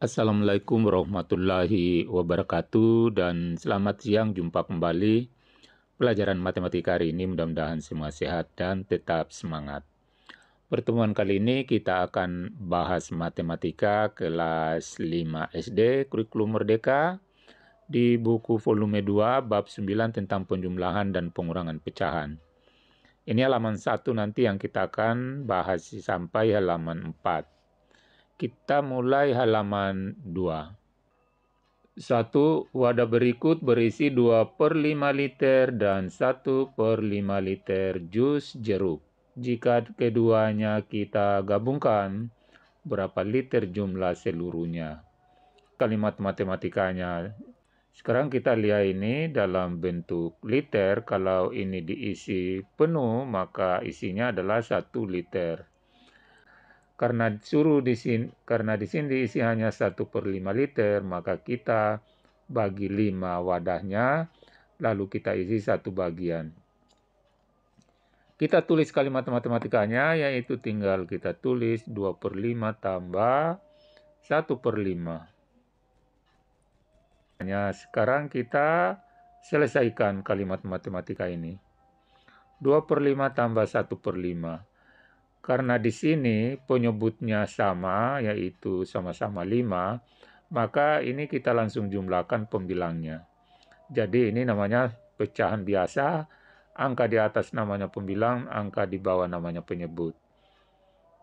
Assalamualaikum warahmatullahi wabarakatuh dan selamat siang jumpa kembali pelajaran matematika hari ini mudah-mudahan semua sehat dan tetap semangat. Pertemuan kali ini kita akan bahas matematika kelas 5 SD kurikulum merdeka di buku volume 2 bab 9 tentang penjumlahan dan pengurangan pecahan. Ini halaman satu nanti yang kita akan bahas sampai halaman 4. Kita mulai halaman 2. Satu wadah berikut berisi 2 per 5 liter dan 1 per 5 liter jus jeruk. Jika keduanya kita gabungkan, berapa liter jumlah seluruhnya? Kalimat matematikanya. Sekarang kita lihat ini dalam bentuk liter. Kalau ini diisi penuh, maka isinya adalah 1 liter. Karena suruh di sini, karena di sini diisi hanya 1 per 5 liter, maka kita bagi 5 wadahnya, lalu kita isi satu bagian. Kita tulis kalimat matematikanya, yaitu tinggal kita tulis 2 per 5 tambah 1 per 5. hanya sekarang kita selesaikan kalimat matematika ini. 2 per 5 tambah 1 per 5. Karena di sini penyebutnya sama, yaitu sama-sama 5, maka ini kita langsung jumlahkan pembilangnya. Jadi ini namanya pecahan biasa, angka di atas namanya pembilang, angka di bawah namanya penyebut.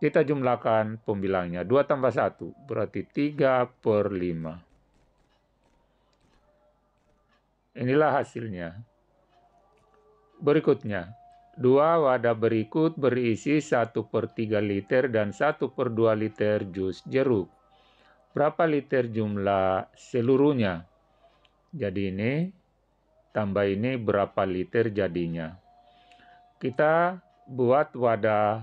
Kita jumlahkan pembilangnya, 2 tambah 1, berarti 3 per 5. Inilah hasilnya. Berikutnya, Dua wadah berikut berisi 1 per 3 liter dan 1 per 2 liter jus jeruk. Berapa liter jumlah seluruhnya? Jadi ini tambah ini berapa liter jadinya. Kita buat wadah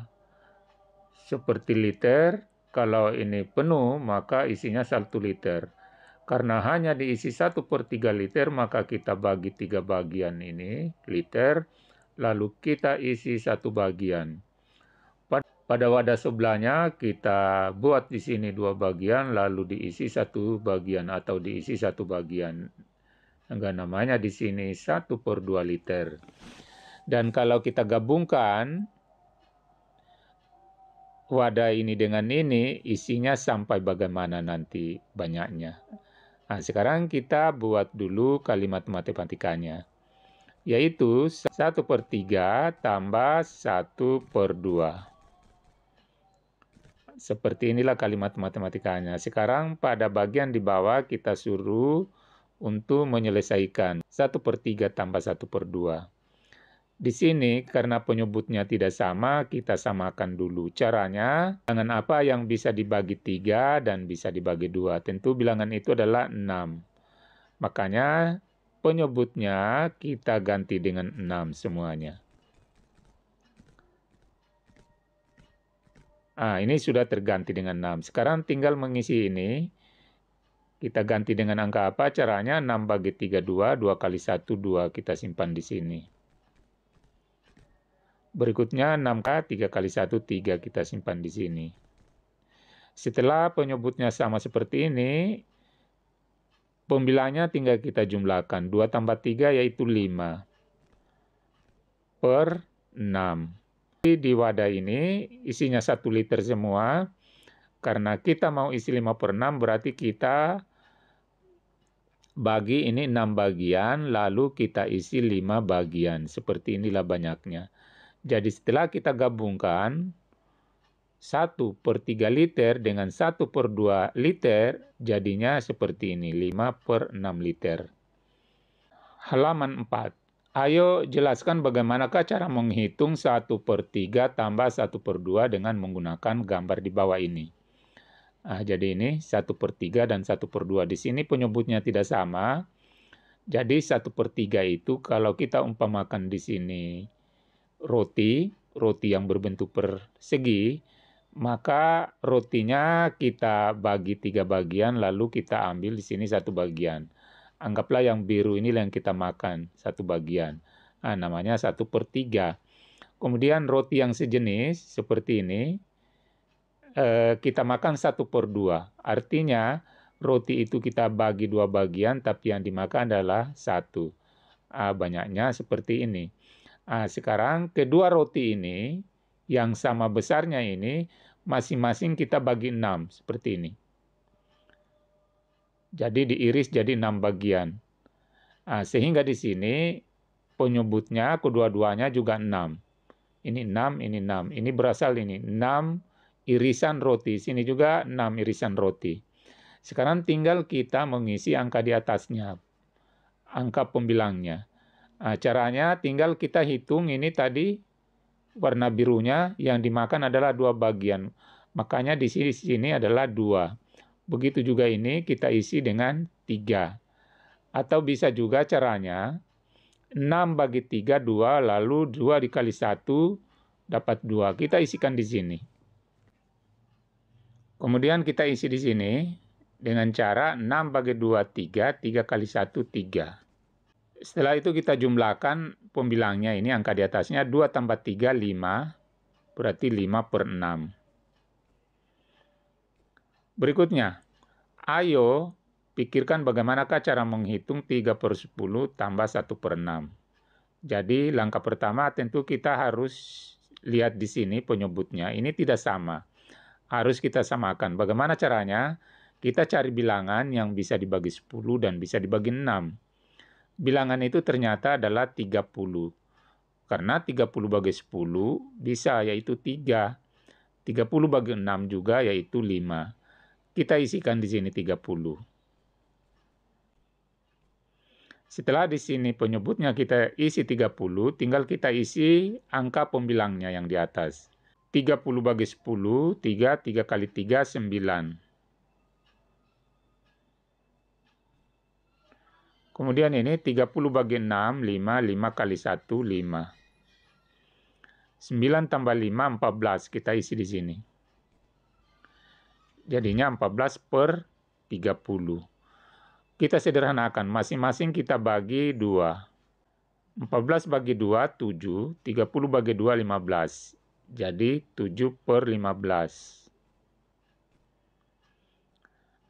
seperti liter. Kalau ini penuh maka isinya 1 liter. Karena hanya diisi 1 per 3 liter maka kita bagi tiga bagian ini liter lalu kita isi satu bagian. Pada wadah sebelahnya kita buat di sini dua bagian, lalu diisi satu bagian atau diisi satu bagian. Enggak namanya di sini 1 per 2 liter. Dan kalau kita gabungkan wadah ini dengan ini, isinya sampai bagaimana nanti banyaknya. Nah, sekarang kita buat dulu kalimat matematikanya yaitu 1 per 3 tambah 1 per 2. Seperti inilah kalimat matematikanya. Sekarang pada bagian di bawah kita suruh untuk menyelesaikan 1 per 3 tambah 1 per 2. Di sini karena penyebutnya tidak sama, kita samakan dulu. Caranya, bilangan apa yang bisa dibagi 3 dan bisa dibagi 2? Tentu bilangan itu adalah 6. Makanya penyebutnya kita ganti dengan 6 semuanya. Ah, ini sudah terganti dengan 6. Sekarang tinggal mengisi ini. Kita ganti dengan angka apa? Caranya 6 bagi 3, 2. 2 kali 1, 2. Kita simpan di sini. Berikutnya 6K, 3 kali 1, 3. Kita simpan di sini. Setelah penyebutnya sama seperti ini, Pembilangnya tinggal kita jumlahkan. 2 tambah 3 yaitu 5 per 6. Jadi Di wadah ini isinya 1 liter semua. Karena kita mau isi 5 per 6 berarti kita bagi ini 6 bagian lalu kita isi 5 bagian. Seperti inilah banyaknya. Jadi setelah kita gabungkan 1 per 3 liter dengan 1 per 2 liter, jadinya seperti ini, 5 per 6 liter. Halaman 4. Ayo jelaskan bagaimanakah cara menghitung 1 per 3 tambah 1 per 2 dengan menggunakan gambar di bawah ini. Nah, jadi ini 1 per 3 dan 1 per 2. Di sini penyebutnya tidak sama. Jadi 1 per 3 itu kalau kita umpamakan di sini roti, roti yang berbentuk persegi, maka rotinya kita bagi tiga bagian lalu kita ambil di sini satu bagian. Anggaplah yang biru ini yang kita makan satu bagian. Nah, namanya satu per tiga. Kemudian roti yang sejenis seperti ini eh, kita makan satu per dua. Artinya roti itu kita bagi dua bagian tapi yang dimakan adalah satu. Ah, banyaknya seperti ini. Nah, sekarang kedua roti ini yang sama besarnya ini masing-masing kita bagi enam seperti ini. Jadi diiris jadi enam bagian. Nah, sehingga di sini penyebutnya kedua-duanya juga enam. Ini enam, ini enam. Ini berasal ini enam irisan roti. Sini juga enam irisan roti. Sekarang tinggal kita mengisi angka di atasnya, angka pembilangnya. Nah, caranya tinggal kita hitung ini tadi warna birunya yang dimakan adalah dua bagian. Makanya di sini, di sini adalah dua. Begitu juga ini kita isi dengan tiga. Atau bisa juga caranya 6 bagi 3 2 lalu 2 dikali 1 dapat 2. Kita isikan di sini. Kemudian kita isi di sini dengan cara 6 bagi 2 3, 3 kali 1 3 setelah itu kita jumlahkan pembilangnya ini angka di atasnya 2 tambah 3, 5, berarti 5 per 6. Berikutnya, ayo pikirkan bagaimanakah cara menghitung 3 per 10 tambah 1 per 6. Jadi langkah pertama tentu kita harus lihat di sini penyebutnya, ini tidak sama. Harus kita samakan. Bagaimana caranya? Kita cari bilangan yang bisa dibagi 10 dan bisa dibagi 6 bilangan itu ternyata adalah 30. Karena 30 bagi 10 bisa yaitu 3. 30 bagi 6 juga yaitu 5. Kita isikan di sini 30. Setelah di sini penyebutnya kita isi 30, tinggal kita isi angka pembilangnya yang di atas. 30 bagi 10, 3, 3 kali 3, 9. Kemudian ini 30 bagi 6, 5, 5 kali 1, 5. 9 tambah 5, 14. Kita isi di sini. Jadinya 14 per 30. Kita sederhanakan, masing-masing kita bagi 2. 14 bagi 2, 7. 30 bagi 2, 15. Jadi 7 per 15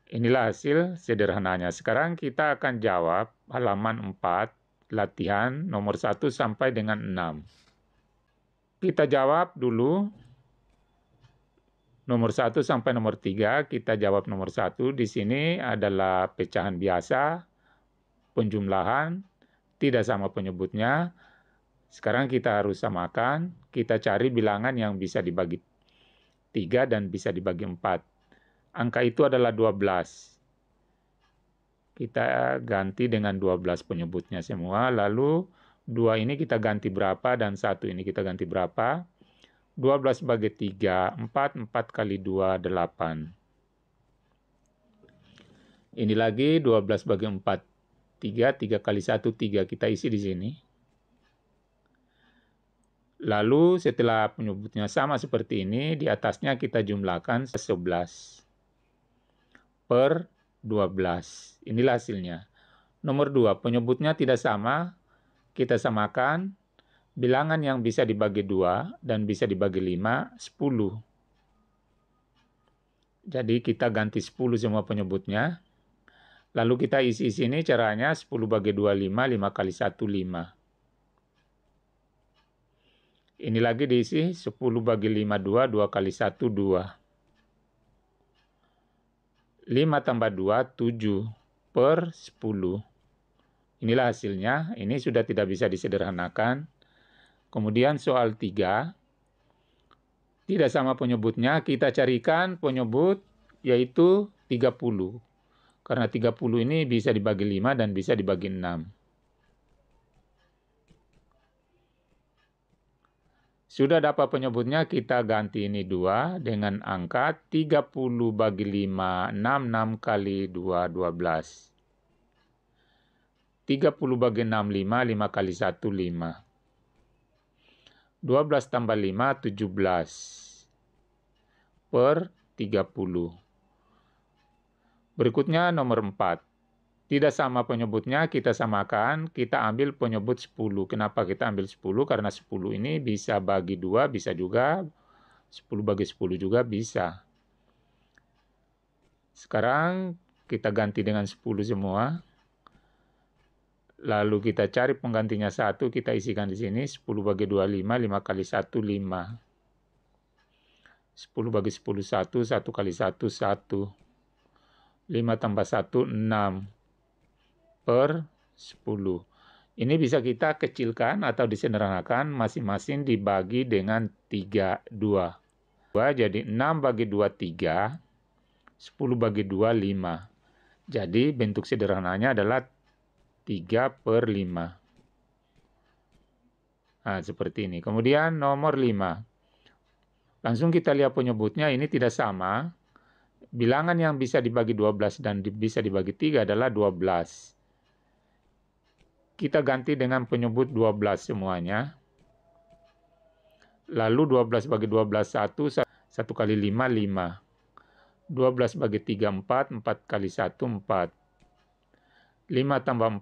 inilah hasil sederhananya. Sekarang kita akan jawab halaman 4, latihan nomor 1 sampai dengan 6. Kita jawab dulu nomor 1 sampai nomor 3, kita jawab nomor 1. Di sini adalah pecahan biasa, penjumlahan, tidak sama penyebutnya. Sekarang kita harus samakan, kita cari bilangan yang bisa dibagi 3 dan bisa dibagi 4. Angka itu adalah 12 kita ganti dengan 12 penyebutnya semua. Lalu 2 ini kita ganti berapa dan 1 ini kita ganti berapa. 12 bagi 3, 4, 4 kali 2, 8. Ini lagi 12 bagi 4, 3, 3 kali 1, 3. Kita isi di sini. Lalu setelah penyebutnya sama seperti ini, di atasnya kita jumlahkan 11 per 12. Inilah hasilnya. Nomor 2, penyebutnya tidak sama, kita samakan bilangan yang bisa dibagi 2 dan bisa dibagi 5, 10. Jadi kita ganti 10 semua penyebutnya. Lalu kita isi sini caranya 10 bagi 2, 5, 5 kali 1, 5. Ini lagi diisi 10 bagi 5, 2, 2 kali 1, 2. 5 tambah 2, 7 per 10. Inilah hasilnya. Ini sudah tidak bisa disederhanakan. Kemudian soal 3. Tidak sama penyebutnya. Kita carikan penyebut yaitu 30. Karena 30 ini bisa dibagi 5 dan bisa dibagi 6. Sudah dapat penyebutnya, kita ganti ini 2 dengan angka 30 bagi 5, 66 kali 2, 12. 30 bagi 6, 5, 5 kali 1, 5. 12 tambah 5, 17. Per 30. Berikutnya nomor 4 tidak sama penyebutnya, kita samakan, kita ambil penyebut 10. Kenapa kita ambil 10? Karena 10 ini bisa bagi 2, bisa juga 10 bagi 10 juga bisa. Sekarang kita ganti dengan 10 semua. Lalu kita cari penggantinya 1, kita isikan di sini 10 bagi 2, 5, 5 kali 1, 5. 10 bagi 10, 1, 1 kali 1, 1. 5 tambah 1, 6 per 10. Ini bisa kita kecilkan atau disederhanakan masing-masing dibagi dengan 3, 2. 2 jadi 6 bagi 2, 3. 10 bagi 2, 5. Jadi bentuk sederhananya adalah 3 per 5. Nah, seperti ini. Kemudian nomor 5. Langsung kita lihat penyebutnya, ini tidak sama. Bilangan yang bisa dibagi 12 dan bisa dibagi 3 adalah 12 kita ganti dengan penyebut 12 semuanya. Lalu 12 bagi 12 1, 1 kali 5 5. 12 bagi 3 4, 4 kali 1 4. 5 tambah 4 9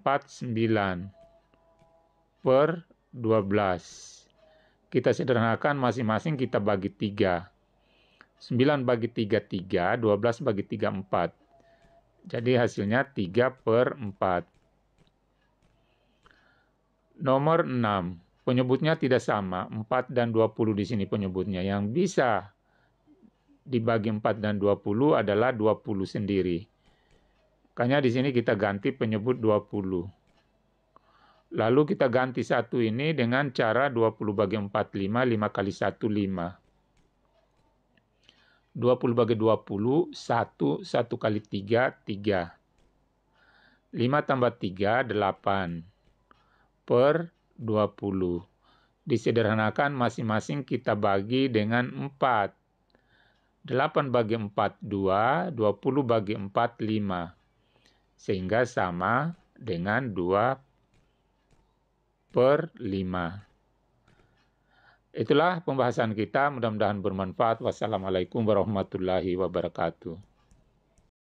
per 12. Kita sederhanakan masing-masing kita bagi 3. 9 bagi 3 3, 12 bagi 3 4. Jadi hasilnya 3 per 4. Nomor 6, penyebutnya tidak sama. 4 dan 20 di sini penyebutnya. Yang bisa dibagi 4 dan 20 adalah 20 sendiri. Makanya di sini kita ganti penyebut 20. Lalu kita ganti satu ini dengan cara 20 bagi 4, 5, 5 kali 1, 5. 20 bagi 20, 1, 1 kali 3, 3. 5 tambah 3, 8 per 20. Disederhanakan masing-masing kita bagi dengan 4. 8 bagi 4, 2. 20 bagi 4, 5. Sehingga sama dengan 2 per 5. Itulah pembahasan kita. Mudah-mudahan bermanfaat. Wassalamualaikum warahmatullahi wabarakatuh.